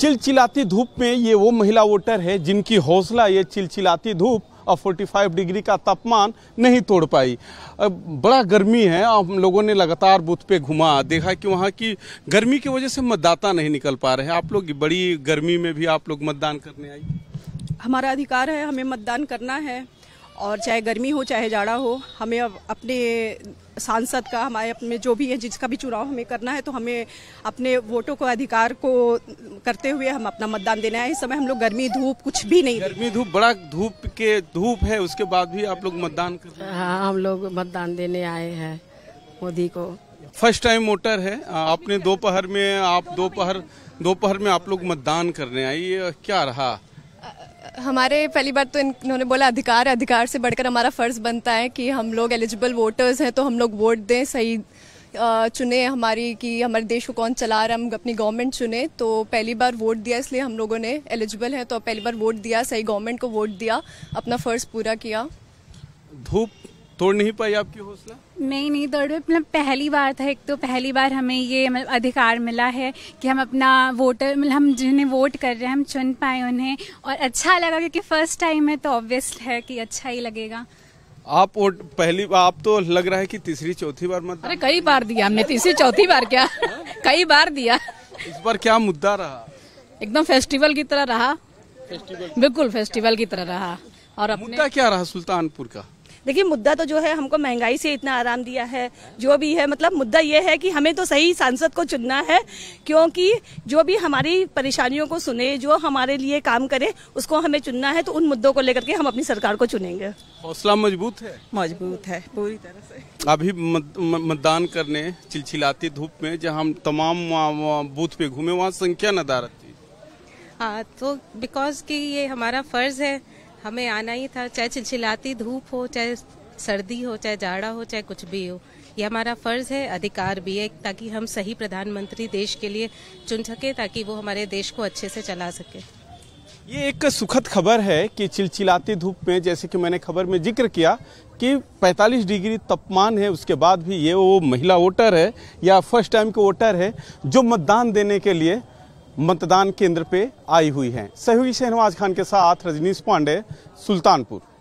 चिलचिलाती धूप में ये वो महिला वोटर है जिनकी हौसला ये चिलचिलाती धूप और 45 डिग्री का तापमान नहीं तोड़ पाई बड़ा गर्मी है हम लोगों ने लगातार बूथ पे घुमा देखा कि वहाँ की गर्मी की वजह से मतदाता नहीं निकल पा रहे हैं आप लोग बड़ी गर्मी में भी आप लोग मतदान करने आई हमारा अधिकार है हमें मतदान करना है और चाहे गर्मी हो चाहे जाड़ा हो हमें अब अपने सांसद का हमारे अपने जो भी है जिसका भी चुनाव हमें करना है तो हमें अपने वोटों को अधिकार को करते हुए हम अपना मतदान देना है इस समय हम लोग गर्मी धूप कुछ भी नहीं गर्मी धूप बड़ा धूप के धूप है उसके बाद भी आप लोग मतदान कर हाँ हम लोग मतदान देने आए हैं मोदी को फर्स्ट टाइम वोटर है आपने दोपहर में आप दोपहर दोपहर में आप लोग मतदान करने आई क्या रहा हमारे पहली बार तो इन्होंने बोला अधिकार है अधिकार से बढ़कर हमारा फ़र्ज़ बनता है कि हम लोग एलिजिबल वोटर्स हैं तो हम लोग वोट दें सही चुने हमारी कि हमारे देश को कौन चला रहा है हम अपनी गवर्नमेंट चुने तो पहली बार वोट दिया इसलिए हम लोगों ने एलिजिबल है तो पहली बार वोट दिया सही गवर्नमेंट को वोट दिया अपना फ़र्ज़ पूरा किया धूप तोड़ नहीं पाई आपकी हौसला नहीं नहीं तोड़ मतलब पहली बार था एक तो पहली बार हमें ये मतलब अधिकार मिला है कि हम अपना वोटर मतलब हम जिन्हें वोट कर रहे हैं हम चुन पाए उन्हें और अच्छा लगा क्योंकि फर्स्ट टाइम है तो ऑब्वियस है कि अच्छा ही लगेगा आप वोट पहली आप तो लग रहा है कि तीसरी चौथी बार मतलब अरे कई बार दिया हमने तीसरी चौथी बार क्या कई बार दिया इस बार क्या मुद्दा रहा एकदम फेस्टिवल की तरह रहा फेस्टिवल बिल्कुल फेस्टिवल की तरह रहा और अपने मुद्दा क्या रहा सुल्तानपुर का देखिए मुद्दा तो जो है हमको महंगाई से इतना आराम दिया है जो भी है मतलब मुद्दा ये है कि हमें तो सही सांसद को चुनना है क्योंकि जो भी हमारी परेशानियों को सुने जो हमारे लिए काम करे उसको हमें चुनना है तो उन मुद्दों को लेकर के हम अपनी सरकार को चुनेंगे हौसला मजबूत है मजबूत है पूरी तरह से अभी मतदान करने चिलचिलाती धूप में जहाँ हम तमाम बूथ पे घूमे वहाँ संख्या नदारत थी हाँ तो बिकॉज कि ये हमारा फर्ज है हमें आना ही था चाहे चिलचिलाती धूप हो चाहे सर्दी हो चाहे जाड़ा हो चाहे कुछ भी हो ये हमारा फर्ज है अधिकार भी है ताकि हम सही प्रधानमंत्री देश के लिए चुन सके ताकि वो हमारे देश को अच्छे से चला सके ये एक सुखद खबर है कि चिलचिलाती धूप में जैसे कि मैंने खबर में जिक्र किया कि 45 डिग्री तापमान है उसके बाद भी ये वो महिला वोटर है या फर्स्ट टाइम के वोटर है जो मतदान देने के लिए मतदान केंद्र पे आई हुई हैं सहयोगी शहनवाज खान के साथ रजनीश पांडे सुल्तानपुर